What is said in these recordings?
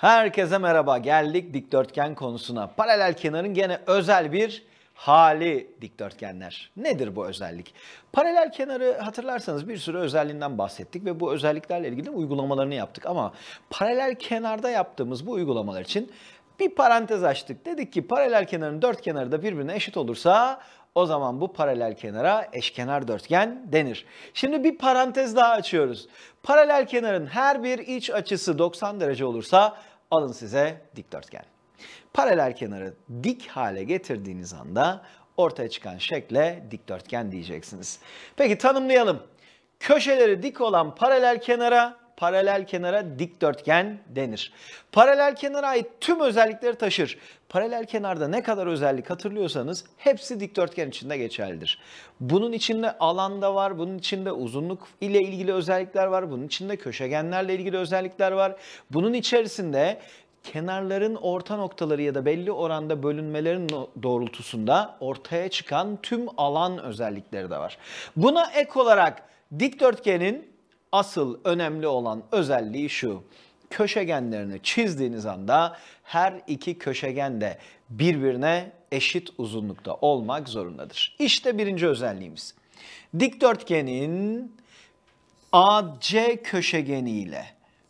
Herkese merhaba. Geldik dikdörtgen konusuna. Paralel kenarın gene özel bir hali dikdörtgenler. Nedir bu özellik? Paralel kenarı hatırlarsanız bir sürü özelliğinden bahsettik ve bu özelliklerle ilgili uygulamalarını yaptık ama paralel kenarda yaptığımız bu uygulamalar için bir parantez açtık. Dedik ki paralel kenarın dört kenarı da birbirine eşit olursa o zaman bu paralel kenara eşkenar dörtgen denir. Şimdi bir parantez daha açıyoruz. Paralel kenarın her bir iç açısı 90 derece olursa Alın size dikdörtgen. Paralel kenarı dik hale getirdiğiniz anda ortaya çıkan şekle dikdörtgen diyeceksiniz. Peki tanımlayalım. Köşeleri dik olan paralel kenara paralel kenara dikdörtgen denir. Paralel kenara ait tüm özellikleri taşır. Paralel kenarda ne kadar özellik hatırlıyorsanız hepsi dikdörtgen içinde geçerlidir. Bunun içinde alanda var, bunun içinde uzunluk ile ilgili özellikler var, bunun içinde köşegenlerle ilgili özellikler var. Bunun içerisinde kenarların orta noktaları ya da belli oranda bölünmelerin doğrultusunda ortaya çıkan tüm alan özellikleri de var. Buna ek olarak dikdörtgenin Asıl önemli olan özelliği şu. Köşegenlerini çizdiğiniz anda her iki köşegen de birbirine eşit uzunlukta olmak zorundadır. İşte birinci özelliğimiz. Dikdörtgenin AC köşegeni ile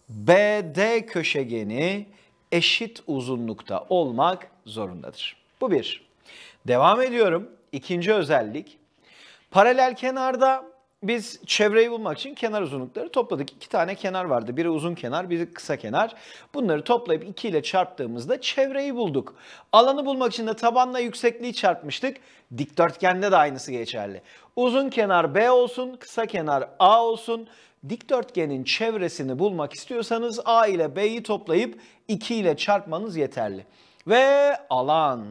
BD köşegeni eşit uzunlukta olmak zorundadır. Bu bir. Devam ediyorum. İkinci özellik. Paralel kenarda biz çevreyi bulmak için kenar uzunlukları topladık. İki tane kenar vardı. Biri uzun kenar, biri kısa kenar. Bunları toplayıp 2 ile çarptığımızda çevreyi bulduk. Alanı bulmak için de tabanla yüksekliği çarpmıştık. Dikdörtgende de aynısı geçerli. Uzun kenar B olsun, kısa kenar A olsun. Dikdörtgenin çevresini bulmak istiyorsanız A ile B'yi toplayıp 2 ile çarpmanız yeterli. Ve alan.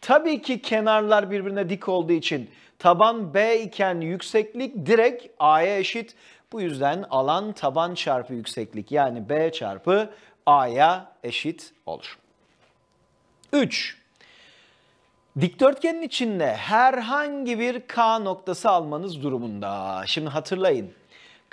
Tabii ki kenarlar birbirine dik olduğu için Taban B iken yükseklik direkt A'ya eşit. Bu yüzden alan taban çarpı yükseklik yani B çarpı A'ya eşit olur. 3. Dikdörtgenin içinde herhangi bir K noktası almanız durumunda. Şimdi hatırlayın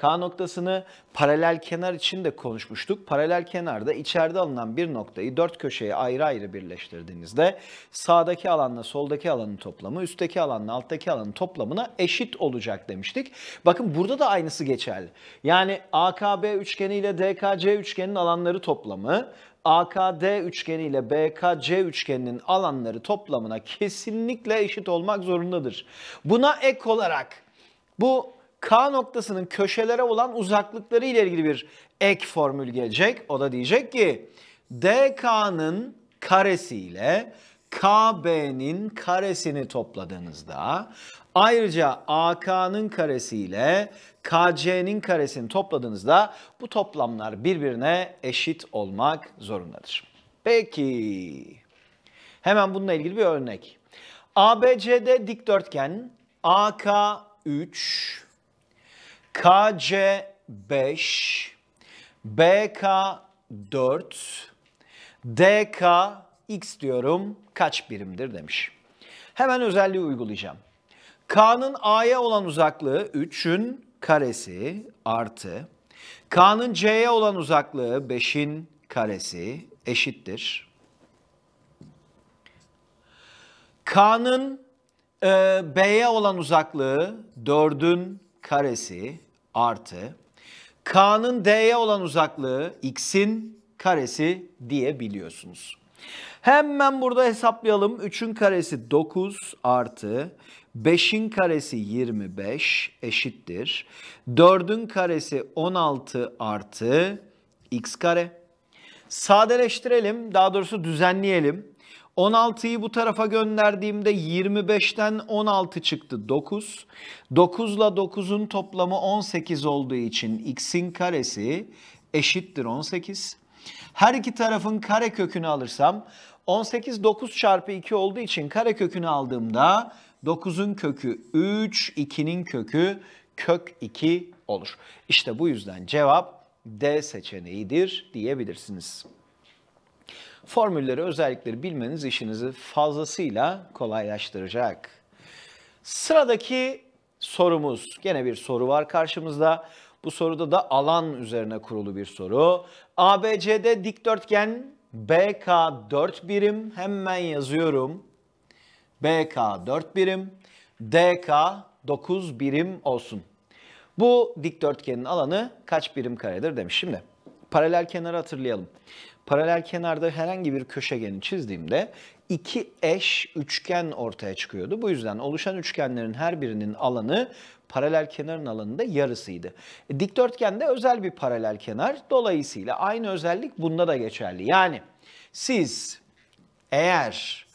K noktasını paralel kenar için de konuşmuştuk. Paralel kenarda içeride alınan bir noktayı dört köşeye ayrı ayrı birleştirdiğinizde sağdaki alanla soldaki alanın toplamı, üstteki alanla alttaki alanın toplamına eşit olacak demiştik. Bakın burada da aynısı geçerli. Yani AKB üçgeni ile DKC üçgenin alanları toplamı AKD üçgeni ile BKC üçgeninin alanları toplamına kesinlikle eşit olmak zorundadır. Buna ek olarak bu K noktasının köşelere olan uzaklıkları ile ilgili bir ek formül gelecek. O da diyecek ki DK'nın karesi ile KB'nin karesini topladığınızda ayrıca AK'nın karesi ile KC'nin karesini topladığınızda bu toplamlar birbirine eşit olmak zorundadır. Peki hemen bununla ilgili bir örnek. ABCD dikdörtgen AK 3 KC 5, BK 4, DKx diyorum kaç birimdir demiş. Hemen özelliği uygulayacağım. K'nın A'ya olan uzaklığı 3'ün karesi artı K'nın C'ye olan uzaklığı 5'in karesi eşittir. K'nın e, B'ye olan uzaklığı 4'ün karesi artı K'nın D'ye olan uzaklığı X'in karesi diyebiliyorsunuz. Hemen burada hesaplayalım. 3'ün karesi 9 artı 5'in karesi 25 eşittir. 4'ün karesi 16 artı x kare. Sadeleştirelim daha doğrusu düzenleyelim. 16'yı bu tarafa gönderdiğimde 25'ten 16 çıktı 9. 9 ile 9'un toplamı 18 olduğu için x'in karesi eşittir 18. Her iki tarafın kare kökünü alırsam 18 9 çarpı 2 olduğu için kare kökünü aldığımda 9'un kökü 3, 2'nin kökü kök 2 olur. İşte bu yüzden cevap D seçeneğidir diyebilirsiniz formülleri, özellikleri bilmeniz işinizi fazlasıyla kolaylaştıracak. Sıradaki sorumuz, gene bir soru var karşımızda. Bu soruda da alan üzerine kurulu bir soru. ABCD dikdörtgen BK 4 birim. Hemen yazıyorum. BK 4 birim. DK 9 birim olsun. Bu dikdörtgenin alanı kaç birim karedir demiş. Şimdi paralel kenarı hatırlayalım paralel kenarda herhangi bir köşegeni çizdiğimde iki eş üçgen ortaya çıkıyordu. Bu yüzden oluşan üçgenlerin her birinin alanı paralel kenarın alanında yarısıydı. E, de özel bir paralel kenar. Dolayısıyla aynı özellik bunda da geçerli. Yani siz eğer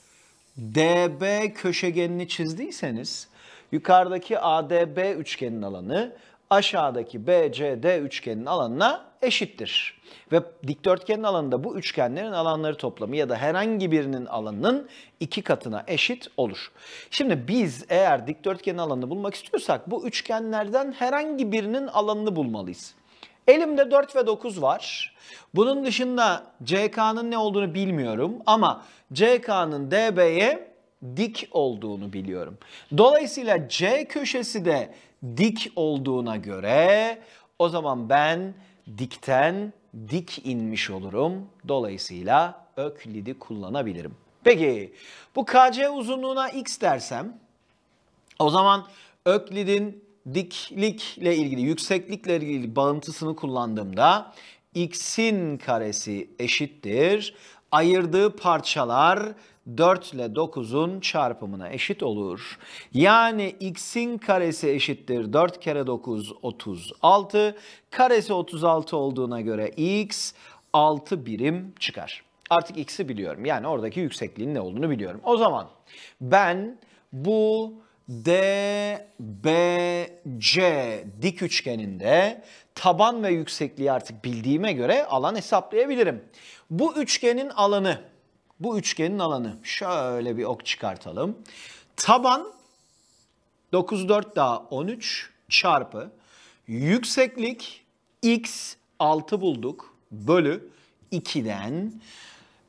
DB köşegenini çizdiyseniz yukarıdaki ADB üçgenin alanı aşağıdaki BCD üçgenin alanına eşittir. Ve dikdörtgenin alanında bu üçgenlerin alanları toplamı ya da herhangi birinin alanının iki katına eşit olur. Şimdi biz eğer dikdörtgenin alanını bulmak istiyorsak bu üçgenlerden herhangi birinin alanını bulmalıyız. Elimde 4 ve 9 var. Bunun dışında CK'nın ne olduğunu bilmiyorum ama CK'nın DB'ye dik olduğunu biliyorum. Dolayısıyla C köşesi de dik olduğuna göre o zaman ben dikten dik inmiş olurum. Dolayısıyla öklidi kullanabilirim. Peki bu KC uzunluğuna x dersem o zaman öklidin diklikle ilgili, yükseklikle ilgili bağıntısını kullandığımda x'in karesi eşittir ayırdığı parçalar 4 ile 9'un çarpımına eşit olur. Yani x'in karesi eşittir 4 kere 9 36. Karesi 36 olduğuna göre x 6 birim çıkar. Artık x'i biliyorum. Yani oradaki yüksekliğin ne olduğunu biliyorum. O zaman ben bu DBC dik üçgeninde taban ve yüksekliği artık bildiğime göre alan hesaplayabilirim. Bu üçgenin alanı, bu üçgenin alanı şöyle bir ok çıkartalım. Taban 94 daha 13 çarpı yükseklik x 6 bulduk bölü 2'den.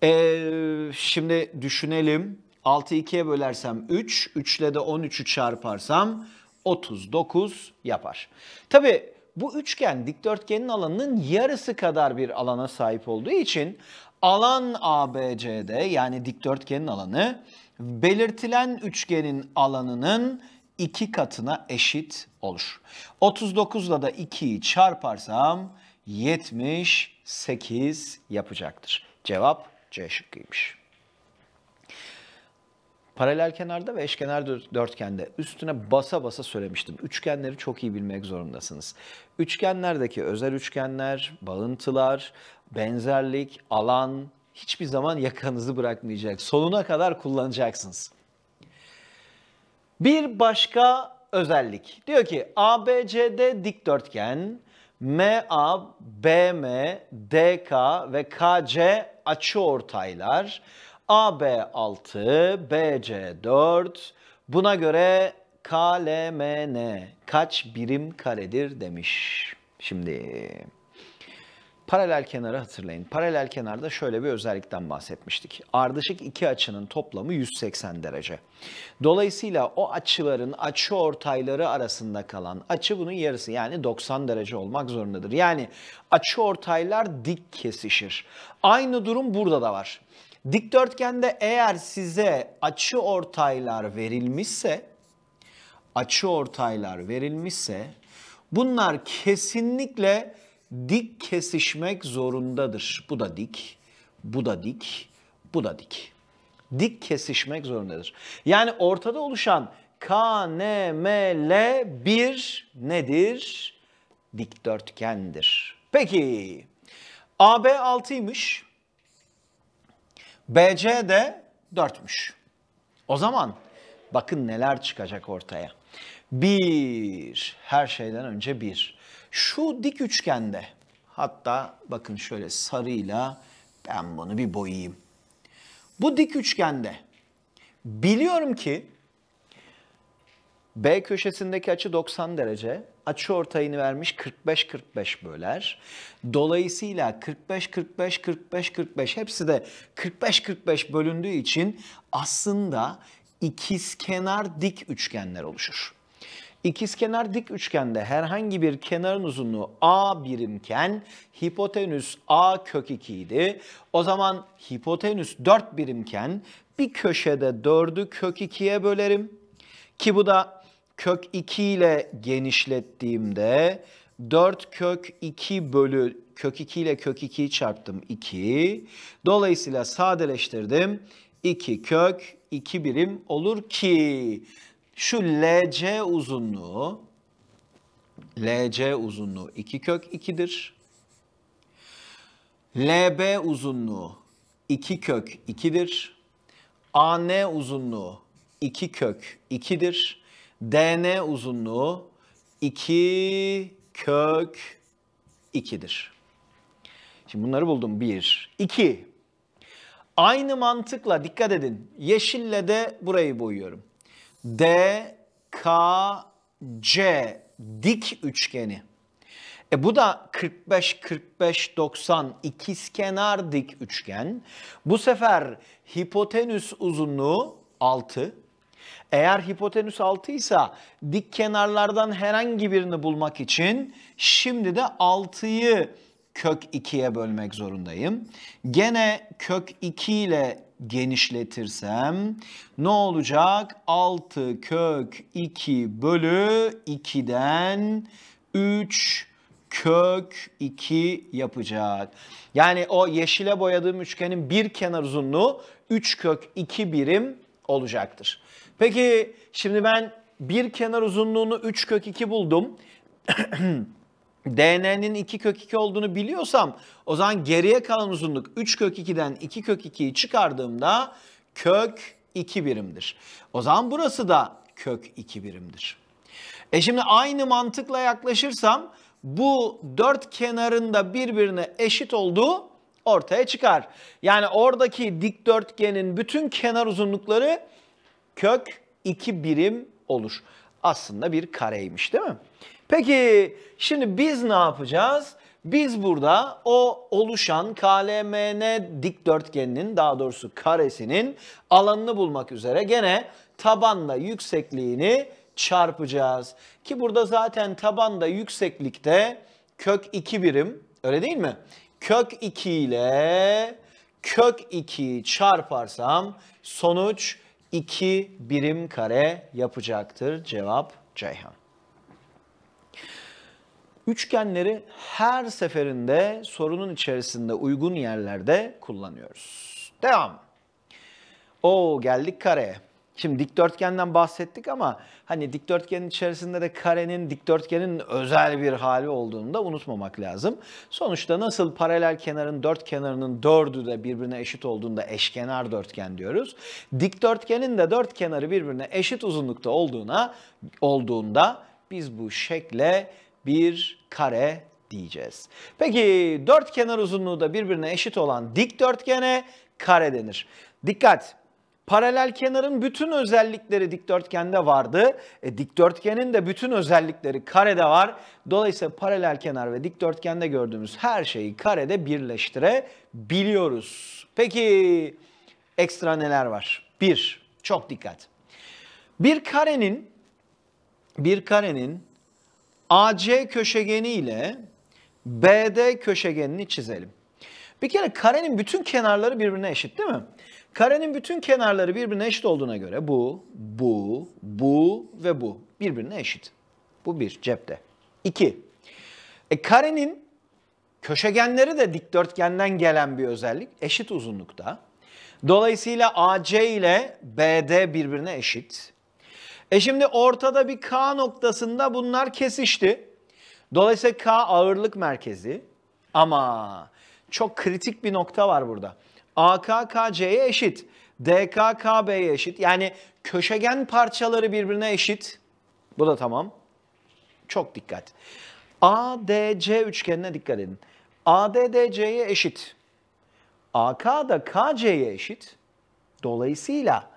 Ee, şimdi düşünelim 6'yı 2'ye bölersem 3, 3 ile de 13'ü çarparsam 39 yapar. Tabi bu üçgen dikdörtgenin alanının yarısı kadar bir alana sahip olduğu için alan ABCD yani dikdörtgenin alanı belirtilen üçgenin alanının 2 katına eşit olur. 39'la da 2'yi çarparsam 78 yapacaktır. Cevap C şıkkıymış paralel kenarda ve eşkenar dörtgende üstüne basa basa söylemiştim. Üçgenleri çok iyi bilmek zorundasınız. Üçgenlerdeki özel üçgenler, bağıntılar, benzerlik, alan hiçbir zaman yakanızı bırakmayacak. Sonuna kadar kullanacaksınız. Bir başka özellik. Diyor ki ABCD dikdörtgen MA, BM, DK ve KC açı ortaylar. AB6, BC4. Buna göre KLMN kaç birim karedir demiş. Şimdi paralel kenarı hatırlayın. Paralel kenarda şöyle bir özellikten bahsetmiştik. Ardışık iki açının toplamı 180 derece. Dolayısıyla o açıların açı ortayları arasında kalan açı bunun yarısı yani 90 derece olmak zorundadır. Yani açı ortaylar dik kesişir. Aynı durum burada da var. Dikdörtgende eğer size açı ortaylar verilmişse, açı ortaylar verilmişse bunlar kesinlikle dik kesişmek zorundadır. Bu da dik, bu da dik, bu da dik. Dik kesişmek zorundadır. Yani ortada oluşan KNML bir nedir? Dikdörtgendir. Peki AB 6'ymış. BC de 4'müş. O zaman bakın neler çıkacak ortaya. 1 her şeyden önce 1. Şu dik üçgende hatta bakın şöyle sarıyla ben bunu bir boyayayım. Bu dik üçgende biliyorum ki B köşesindeki açı 90 derece, açı ortayını vermiş 45-45 böler. Dolayısıyla 45-45-45-45 hepsi de 45-45 bölündüğü için aslında ikizkenar dik üçgenler oluşur. İkizkenar dik üçgende herhangi bir kenarın uzunluğu a birimken hipotenüs a kök 2 idi. O zaman hipotenüs 4 birimken bir köşede 4'ü kök 2'ye bölerim. Ki bu da kök 2 ile genişlettiğimde 4 kök 2 bölü kök 2 ile kök 2'yi çarptım 2. Dolayısıyla sadeleştirdim. 2 kök 2 birim olur ki şu LC uzunluğu LC uzunluğu 2 kök 2'dir. LB uzunluğu 2 kök 2'dir. AN uzunluğu 2 kök 2'dir. DN uzunluğu 2 kök 2'dir. Şimdi bunları buldum. 1, 2. Aynı mantıkla dikkat edin. Yeşille de burayı boyuyorum. D, K, C dik üçgeni. E bu da 45 45 90 ikizkenar dik üçgen. Bu sefer hipotenüs uzunluğu 6 eğer hipotenüs 6 ise dik kenarlardan herhangi birini bulmak için şimdi de 6'yı kök 2'ye bölmek zorundayım. Gene kök 2 ile genişletirsem ne olacak? 6 kök 2 bölü 2'den 3 kök 2 yapacak. Yani o yeşile boyadığım üçgenin bir kenar uzunluğu 3 kök 2 birim olacaktır. Peki şimdi ben bir kenar uzunluğunu 3 kök 2 buldum. DN'nin 2 kök 2 olduğunu biliyorsam o zaman geriye kalan uzunluk 3 kök 2'den 2 kök 2'yi çıkardığımda kök 2 birimdir. O zaman burası da kök 2 birimdir. E şimdi aynı mantıkla yaklaşırsam bu dört kenarında birbirine eşit olduğu ortaya çıkar. Yani oradaki dikdörtgenin bütün kenar uzunlukları kök 2 birim olur. Aslında bir kareymiş değil mi? Peki şimdi biz ne yapacağız? Biz burada o oluşan KLMN dikdörtgeninin daha doğrusu karesinin alanını bulmak üzere gene tabanla yüksekliğini çarpacağız. Ki burada zaten tabanda yükseklikte kök 2 birim öyle değil mi? kök 2 ile kök 2 çarparsam sonuç 2 birim kare yapacaktır. Cevap Ceyhan. Üçgenleri her seferinde sorunun içerisinde uygun yerlerde kullanıyoruz. Devam. O geldik kareye. Şimdi dikdörtgenden bahsettik ama hani dikdörtgenin içerisinde de karenin dikdörtgenin özel bir hali olduğunu da unutmamak lazım. Sonuçta nasıl paralel kenarın dört kenarının dördü de birbirine eşit olduğunda eşkenar dörtgen diyoruz. Dikdörtgenin de dört kenarı birbirine eşit uzunlukta olduğuna olduğunda biz bu şekle bir kare diyeceğiz. Peki dört kenar uzunluğu da birbirine eşit olan dikdörtgene kare denir. Dikkat! Paralel kenarın bütün özellikleri dikdörtgende vardı. E, dikdörtgenin de bütün özellikleri karede var. Dolayısıyla paralel kenar ve dikdörtgende gördüğümüz her şeyi karede birleştirebiliyoruz. Peki ekstra neler var? Bir, çok dikkat. Bir karenin bir karenin AC köşegeni ile BD köşegenini çizelim. Bir kere karenin bütün kenarları birbirine eşit değil mi? Karenin bütün kenarları birbirine eşit olduğuna göre bu, bu, bu ve bu birbirine eşit. Bu bir cepte. İki, e, karenin köşegenleri de dikdörtgenden gelen bir özellik. Eşit uzunlukta. Dolayısıyla AC ile BD birbirine eşit. E şimdi ortada bir K noktasında bunlar kesişti. Dolayısıyla K ağırlık merkezi. Ama çok kritik bir nokta var burada. AKKC'ye eşit. DKKB'ye eşit. Yani köşegen parçaları birbirine eşit. Bu da tamam. Çok dikkat. ADC üçgenine dikkat edin. ADDC'ye eşit. AK da KC'ye eşit. Dolayısıyla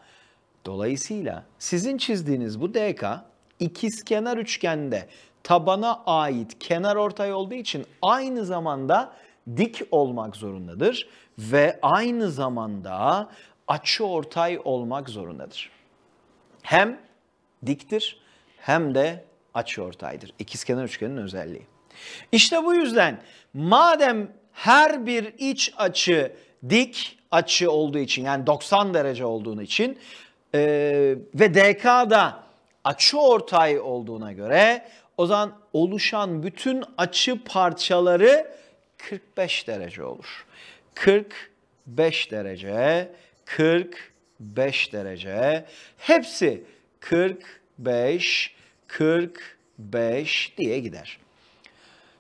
dolayısıyla sizin çizdiğiniz bu DK ikizkenar üçgende tabana ait kenar ortay olduğu için aynı zamanda dik olmak zorundadır ve aynı zamanda açı ortay olmak zorundadır. Hem diktir hem de açı ortaydır. İkizkenar üçgenin özelliği. İşte bu yüzden madem her bir iç açı dik açı olduğu için yani 90 derece olduğunu için e, ve DK'da açı ortay olduğuna göre o zaman oluşan bütün açı parçaları 45 derece olur. 45 derece, 45 derece. Hepsi 45, 45 diye gider.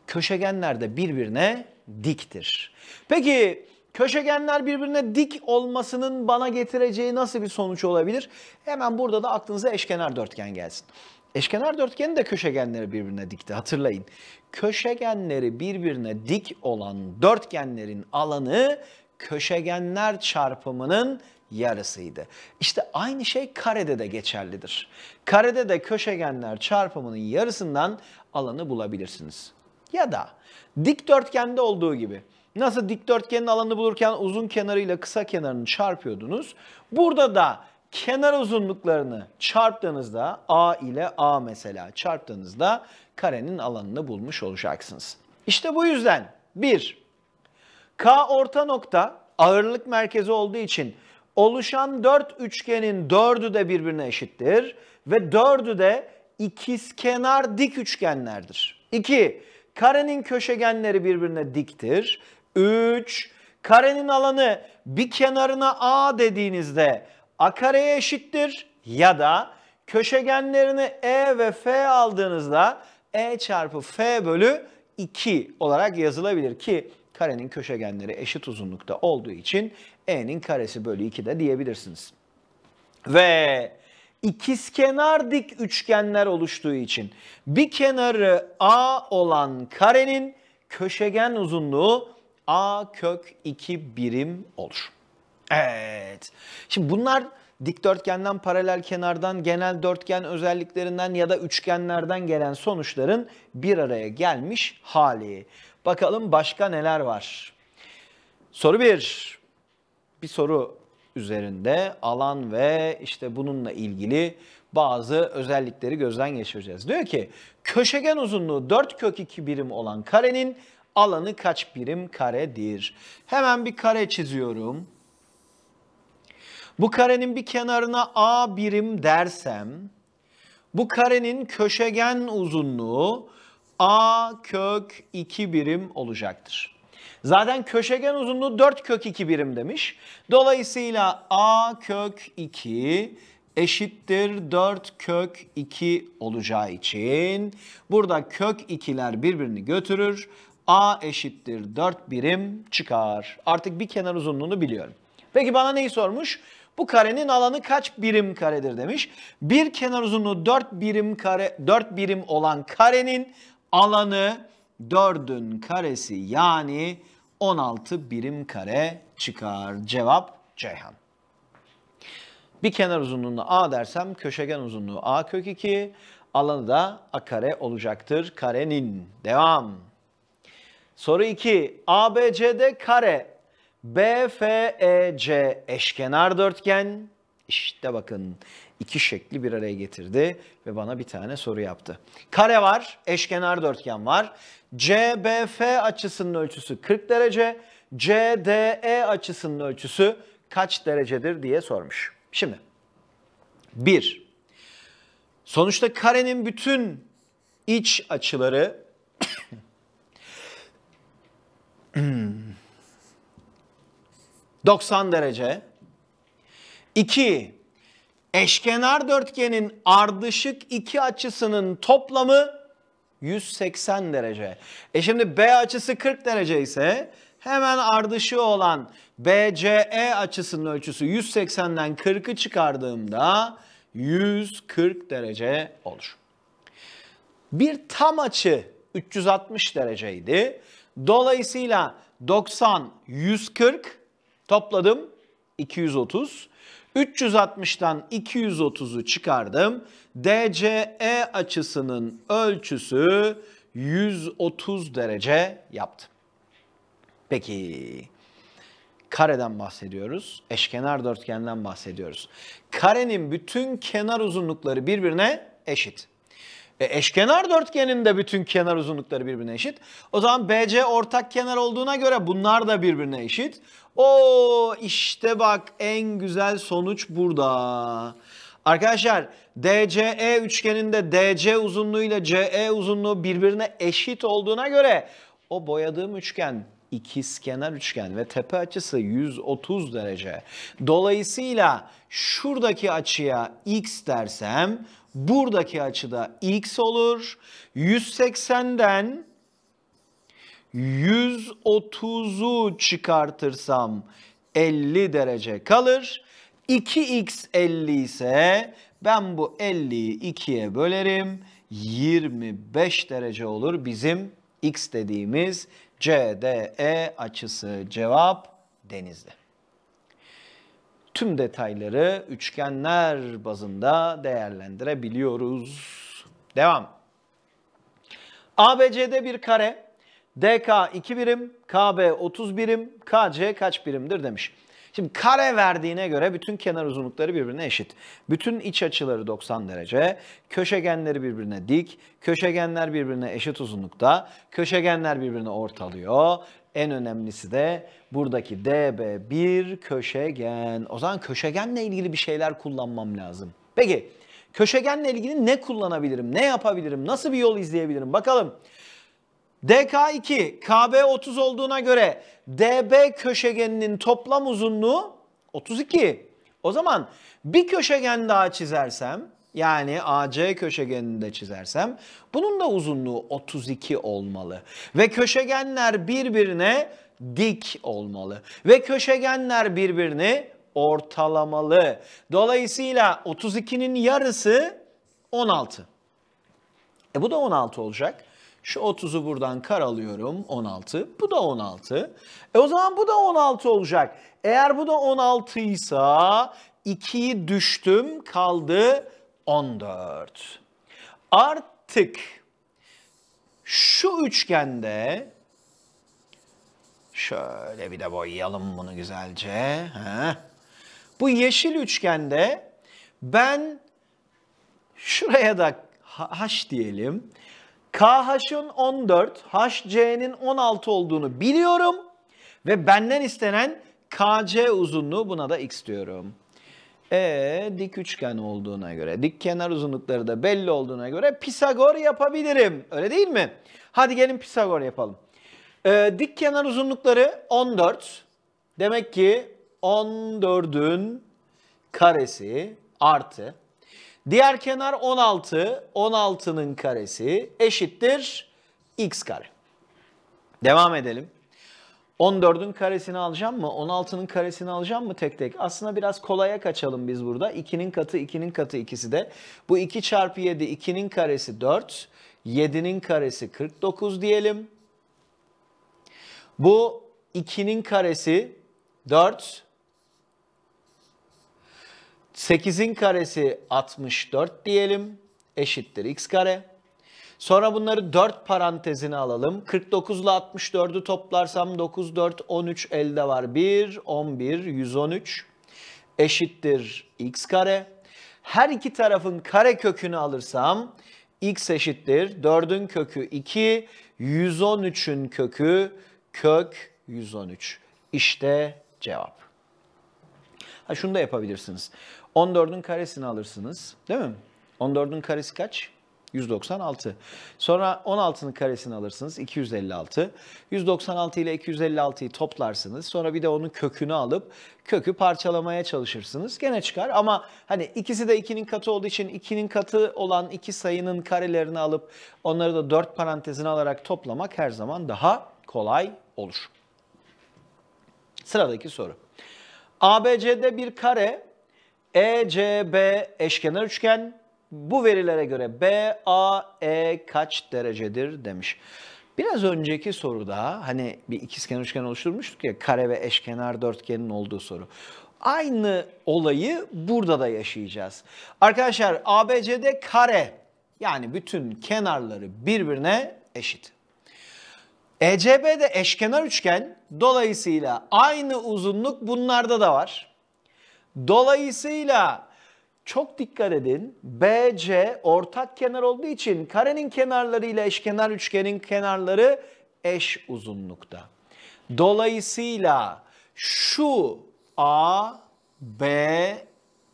Köşegenler de birbirine diktir. Peki köşegenler birbirine dik olmasının bana getireceği nasıl bir sonuç olabilir? Hemen burada da aklınıza eşkenar dörtgen gelsin. Eşkenar dörtgenin de köşegenleri birbirine dikti hatırlayın köşegenleri birbirine dik olan dörtgenlerin alanı köşegenler çarpımının yarısıydı. İşte aynı şey karede de geçerlidir. Karede de köşegenler çarpımının yarısından alanı bulabilirsiniz. Ya da dikdörtgende olduğu gibi nasıl dikdörtgenin alanını bulurken uzun kenarıyla kısa kenarını çarpıyordunuz. Burada da kenar uzunluklarını çarptığınızda A ile A mesela çarptığınızda karenin alanını bulmuş olacaksınız. İşte bu yüzden 1. K orta nokta ağırlık merkezi olduğu için oluşan 4 üçgenin 4'ü de birbirine eşittir ve 4'ü de ikizkenar dik üçgenlerdir. 2. Karenin köşegenleri birbirine diktir. 3. Karenin alanı bir kenarına A dediğinizde a kareye eşittir ya da köşegenlerini e ve f aldığınızda e çarpı f bölü 2 olarak yazılabilir ki karenin köşegenleri eşit uzunlukta olduğu için e'nin karesi bölü 2 de diyebilirsiniz. Ve ikizkenar dik üçgenler oluştuğu için bir kenarı a olan karenin köşegen uzunluğu a kök 2 birim olur. Evet. Şimdi bunlar dikdörtgenden, paralel kenardan, genel dörtgen özelliklerinden ya da üçgenlerden gelen sonuçların bir araya gelmiş hali. Bakalım başka neler var? Soru 1. Bir soru üzerinde alan ve işte bununla ilgili bazı özellikleri gözden geçireceğiz. Diyor ki köşegen uzunluğu 4 kök 2 birim olan karenin alanı kaç birim karedir? Hemen bir kare çiziyorum. Bu karenin bir kenarına A birim dersem bu karenin köşegen uzunluğu A kök 2 birim olacaktır. Zaten köşegen uzunluğu 4 kök 2 birim demiş. Dolayısıyla A kök 2 eşittir 4 kök 2 olacağı için burada kök 2'ler birbirini götürür. A eşittir 4 birim çıkar. Artık bir kenar uzunluğunu biliyorum. Peki bana neyi sormuş? Bu karenin alanı kaç birim karedir demiş. Bir kenar uzunluğu 4 birim kare 4 birim olan karenin alanı 4'ün karesi yani 16 birim kare çıkar. Cevap Ceyhan. Bir kenar uzunluğunu A dersem köşegen uzunluğu A kök 2, alanı da A kare olacaktır karenin. Devam. Soru 2. ABCD kare BFEC eşkenar dörtgen. İşte bakın iki şekli bir araya getirdi ve bana bir tane soru yaptı. Kare var, eşkenar dörtgen var. CBF açısının ölçüsü 40 derece, CDE açısının ölçüsü kaç derecedir diye sormuş. Şimdi 1. Sonuçta karenin bütün iç açıları hmm. 90 derece. 2. Eşkenar dörtgenin ardışık iki açısının toplamı 180 derece. E şimdi B açısı 40 derece ise hemen ardışığı olan BCE açısının ölçüsü 180'den 40'ı çıkardığımda 140 derece olur. Bir tam açı 360 dereceydi. Dolayısıyla 90 140 Topladım 230. 360'tan 230'u çıkardım. DCE açısının ölçüsü 130 derece yaptı. Peki kareden bahsediyoruz. Eşkenar dörtgenden bahsediyoruz. Karenin bütün kenar uzunlukları birbirine eşit. E, eşkenar dörtgenin de bütün kenar uzunlukları birbirine eşit. O zaman BC ortak kenar olduğuna göre bunlar da birbirine eşit. O işte bak en güzel sonuç burada. Arkadaşlar DCE üçgeninde DC uzunluğu ile CE uzunluğu birbirine eşit olduğuna göre o boyadığım üçgen ikizkenar üçgen ve tepe açısı 130 derece. Dolayısıyla şuradaki açıya x dersem buradaki açıda x olur. 180'den 130'u çıkartırsam 50 derece kalır. 2x 50 ise ben bu 50'yi 2'ye bölerim. 25 derece olur bizim x dediğimiz CDE açısı cevap denizde. Tüm detayları üçgenler bazında değerlendirebiliyoruz. Devam. ABCD bir kare DK 2 birim, KB 30 birim, KC kaç birimdir demiş. Şimdi kare verdiğine göre bütün kenar uzunlukları birbirine eşit. Bütün iç açıları 90 derece, köşegenleri birbirine dik, köşegenler birbirine eşit uzunlukta, köşegenler birbirine ortalıyor. En önemlisi de buradaki DB1 köşegen. O zaman köşegenle ilgili bir şeyler kullanmam lazım. Peki köşegenle ilgili ne kullanabilirim, ne yapabilirim, nasıl bir yol izleyebilirim bakalım. Bakalım. DK2 KB 30 olduğuna göre DB köşegeninin toplam uzunluğu 32. O zaman bir köşegen daha çizersem yani AC köşegenini de çizersem bunun da uzunluğu 32 olmalı. Ve köşegenler birbirine dik olmalı. Ve köşegenler birbirini ortalamalı. Dolayısıyla 32'nin yarısı 16. E bu da 16 olacak. Şu 30'u buradan kar alıyorum 16. Bu da 16. E o zaman bu da 16 olacak. Eğer bu da 16 ise 2'yi düştüm kaldı 14. Artık şu üçgende şöyle bir de boyayalım bunu güzelce. Heh. Bu yeşil üçgende ben şuraya da h diyelim. KH'ın 14, HC'nin 16 olduğunu biliyorum ve benden istenen KC uzunluğu buna da x diyorum. E dik üçgen olduğuna göre, dik kenar uzunlukları da belli olduğuna göre Pisagor yapabilirim. Öyle değil mi? Hadi gelin Pisagor yapalım. E, dik kenar uzunlukları 14. Demek ki 14'ün karesi artı Diğer kenar 16. 16'nın karesi eşittir x kare. Devam edelim. 14'ün karesini alacağım mı? 16'nın karesini alacağım mı tek tek? Aslında biraz kolaya kaçalım biz burada. 2'nin katı 2'nin katı ikisi de. Bu 2 çarpı 7 2'nin karesi 4. 7'nin karesi 49 diyelim. Bu 2'nin karesi 4. 8'in karesi 64 diyelim. Eşittir x kare. Sonra bunları 4 parantezine alalım. 49 ile 64'ü toplarsam 9, 4, 13 elde var. 1, 11, 113 eşittir x kare. Her iki tarafın kare kökünü alırsam x eşittir 4'ün kökü 2, 113'ün kökü kök 113. İşte cevap. Ha şunu da yapabilirsiniz. 14'ün karesini alırsınız. Değil mi? 14'ün karesi kaç? 196. Sonra 16'nın karesini alırsınız. 256. 196 ile 256'yı toplarsınız. Sonra bir de onun kökünü alıp kökü parçalamaya çalışırsınız. Gene çıkar ama hani ikisi de 2'nin katı olduğu için 2'nin katı olan iki sayının karelerini alıp onları da 4 parantezine alarak toplamak her zaman daha kolay olur. Sıradaki soru. ABCD bir kare ECB eşkenar üçgen bu verilere göre BAE kaç derecedir demiş. Biraz önceki soruda hani bir ikizkenar üçgen oluşturmuştuk ya kare ve eşkenar dörtgenin olduğu soru. Aynı olayı burada da yaşayacağız. Arkadaşlar ABCD kare yani bütün kenarları birbirine eşit. ECB de eşkenar üçgen dolayısıyla aynı uzunluk bunlarda da var. Dolayısıyla çok dikkat edin. BC ortak kenar olduğu için karenin kenarları ile eşkenar üçgenin kenarları eş uzunlukta. Dolayısıyla şu A, B,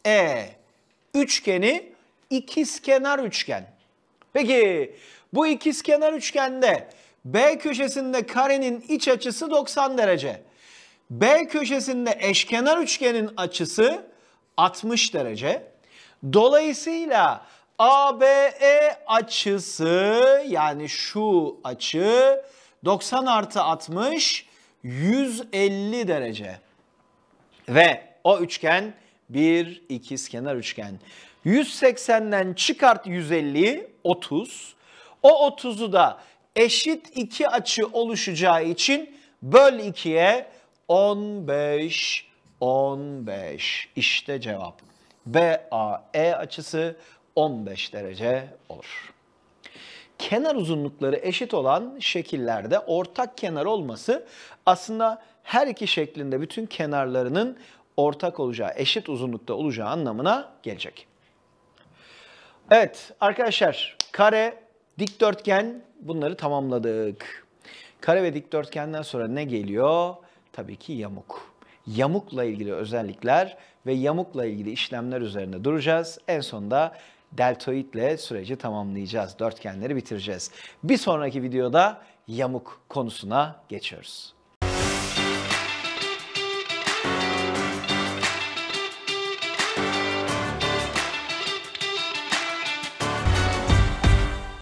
E üçgeni ikizkenar üçgen. Peki bu ikizkenar üçgende B köşesinde karenin iç açısı 90 derece. B köşesinde eşkenar üçgenin açısı 60 derece. Dolayısıyla ABE açısı yani şu açı 90 artı 60 150 derece. Ve o üçgen bir ikiz kenar üçgen. 180'den çıkart 150 30. O 30'u da eşit iki açı oluşacağı için böl 2'ye 15, 15. İşte cevap. BAE açısı 15 derece olur. Kenar uzunlukları eşit olan şekillerde ortak kenar olması aslında her iki şeklinde bütün kenarlarının ortak olacağı, eşit uzunlukta olacağı anlamına gelecek. Evet arkadaşlar kare, dikdörtgen bunları tamamladık. Kare ve dikdörtgenden sonra ne geliyor? Tabii ki yamuk. Yamukla ilgili özellikler ve yamukla ilgili işlemler üzerinde duracağız. En sonunda deltoidle süreci tamamlayacağız. Dörtgenleri bitireceğiz. Bir sonraki videoda yamuk konusuna geçiyoruz.